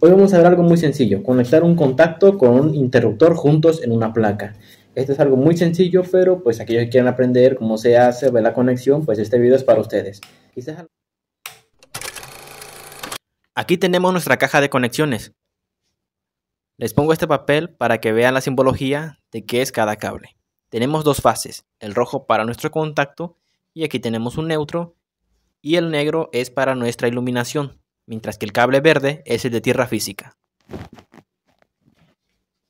Hoy vamos a ver algo muy sencillo, conectar un contacto con un interruptor juntos en una placa. Esto es algo muy sencillo, pero pues aquellos que quieran aprender cómo se hace, ver la conexión, pues este video es para ustedes. Aquí tenemos nuestra caja de conexiones. Les pongo este papel para que vean la simbología de qué es cada cable. Tenemos dos fases, el rojo para nuestro contacto y aquí tenemos un neutro y el negro es para nuestra iluminación mientras que el cable verde es el de tierra física.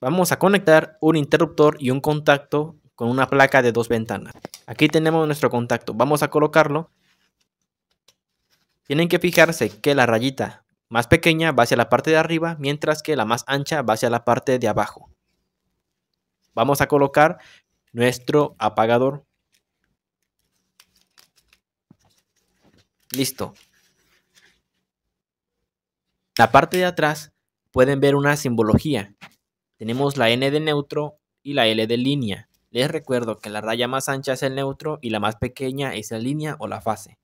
Vamos a conectar un interruptor y un contacto con una placa de dos ventanas. Aquí tenemos nuestro contacto, vamos a colocarlo. Tienen que fijarse que la rayita más pequeña va hacia la parte de arriba, mientras que la más ancha va hacia la parte de abajo. Vamos a colocar nuestro apagador. Listo, la parte de atrás pueden ver una simbología. Tenemos la N de neutro y la L de línea. Les recuerdo que la raya más ancha es el neutro y la más pequeña es la línea o la fase.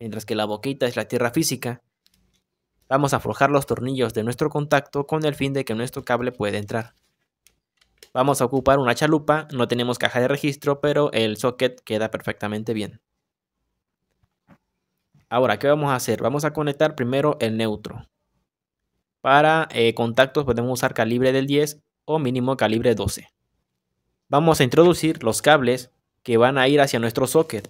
Mientras que la boquita es la tierra física, vamos a aflojar los tornillos de nuestro contacto con el fin de que nuestro cable pueda entrar. Vamos a ocupar una chalupa, no tenemos caja de registro, pero el socket queda perfectamente bien. Ahora, ¿qué vamos a hacer? Vamos a conectar primero el neutro. Para eh, contactos podemos pues, usar calibre del 10 o mínimo calibre 12. Vamos a introducir los cables que van a ir hacia nuestro socket,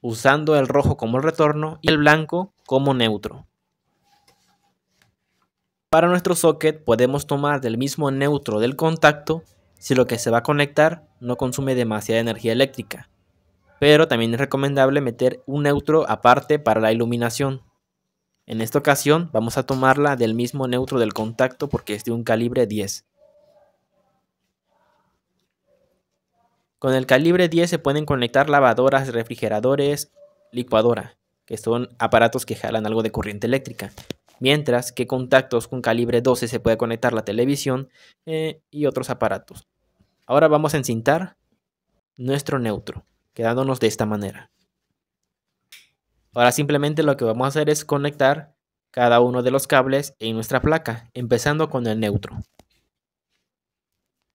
usando el rojo como el retorno y el blanco como neutro. Para nuestro socket podemos tomar del mismo neutro del contacto si lo que se va a conectar no consume demasiada energía eléctrica, pero también es recomendable meter un neutro aparte para la iluminación. En esta ocasión vamos a tomarla del mismo neutro del contacto porque es de un calibre 10. Con el calibre 10 se pueden conectar lavadoras, refrigeradores, licuadora, que son aparatos que jalan algo de corriente eléctrica. Mientras que contactos con calibre 12 se puede conectar la televisión eh, y otros aparatos. Ahora vamos a encintar nuestro neutro, quedándonos de esta manera. Ahora simplemente lo que vamos a hacer es conectar cada uno de los cables en nuestra placa, empezando con el neutro.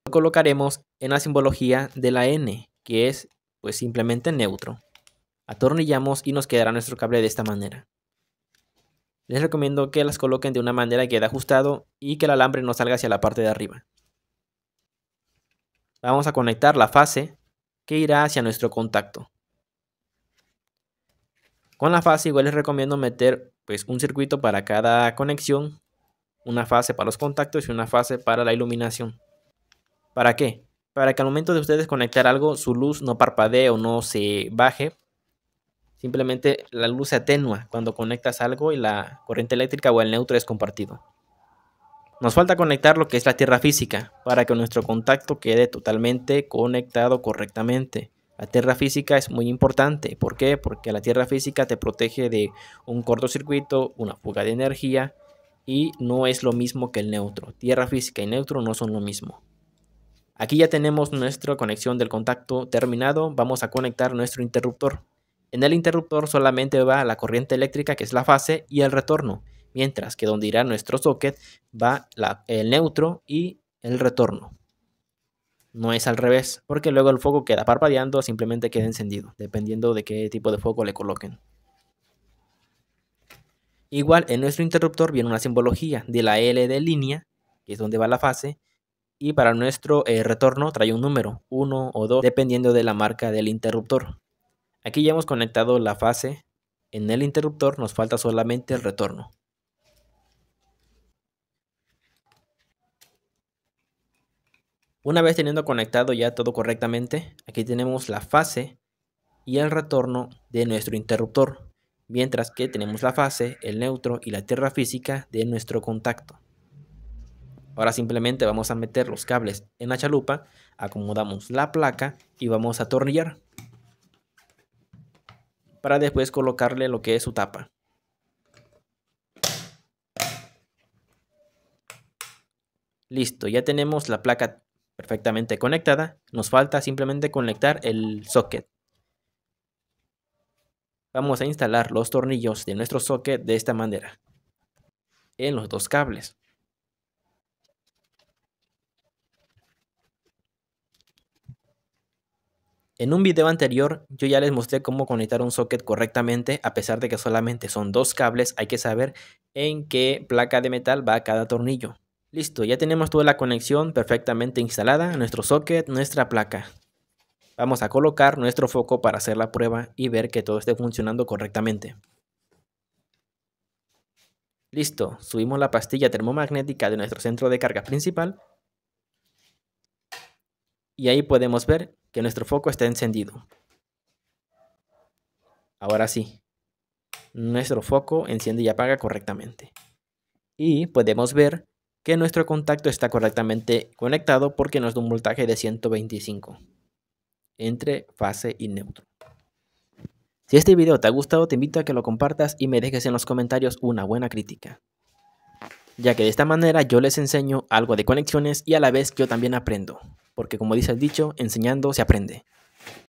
Lo colocaremos en la simbología de la N, que es pues simplemente neutro. Atornillamos y nos quedará nuestro cable de esta manera. Les recomiendo que las coloquen de una manera que quede ajustado y que el alambre no salga hacia la parte de arriba. Vamos a conectar la fase que irá hacia nuestro contacto. Con la fase igual les recomiendo meter pues, un circuito para cada conexión, una fase para los contactos y una fase para la iluminación. ¿Para qué? Para que al momento de ustedes conectar algo su luz no parpadee o no se baje. Simplemente la luz se atenua cuando conectas algo y la corriente eléctrica o el neutro es compartido. Nos falta conectar lo que es la tierra física para que nuestro contacto quede totalmente conectado correctamente. La tierra física es muy importante. ¿Por qué? Porque la tierra física te protege de un cortocircuito, una fuga de energía y no es lo mismo que el neutro. Tierra física y neutro no son lo mismo. Aquí ya tenemos nuestra conexión del contacto terminado. Vamos a conectar nuestro interruptor. En el interruptor solamente va la corriente eléctrica que es la fase y el retorno. Mientras que donde irá nuestro socket va el neutro y el retorno. No es al revés, porque luego el foco queda parpadeando o simplemente queda encendido, dependiendo de qué tipo de foco le coloquen. Igual en nuestro interruptor viene una simbología de la L de línea, que es donde va la fase, y para nuestro eh, retorno trae un número, 1 o 2, dependiendo de la marca del interruptor. Aquí ya hemos conectado la fase en el interruptor, nos falta solamente el retorno. Una vez teniendo conectado ya todo correctamente, aquí tenemos la fase y el retorno de nuestro interruptor, mientras que tenemos la fase, el neutro y la tierra física de nuestro contacto. Ahora simplemente vamos a meter los cables en la chalupa, acomodamos la placa y vamos a atornillar para después colocarle lo que es su tapa. Listo, ya tenemos la placa perfectamente conectada. Nos falta simplemente conectar el socket. Vamos a instalar los tornillos de nuestro socket de esta manera. En los dos cables. En un video anterior yo ya les mostré cómo conectar un socket correctamente, a pesar de que solamente son dos cables, hay que saber en qué placa de metal va cada tornillo. Listo, ya tenemos toda la conexión perfectamente instalada, nuestro socket, nuestra placa. Vamos a colocar nuestro foco para hacer la prueba y ver que todo esté funcionando correctamente. Listo, subimos la pastilla termomagnética de nuestro centro de carga principal y ahí podemos ver que nuestro foco está encendido. Ahora sí, nuestro foco enciende y apaga correctamente. Y podemos ver que nuestro contacto está correctamente conectado porque nos da un voltaje de 125 entre fase y neutro. Si este video te ha gustado, te invito a que lo compartas y me dejes en los comentarios una buena crítica, ya que de esta manera yo les enseño algo de conexiones y a la vez yo también aprendo, porque como dice el dicho, enseñando se aprende.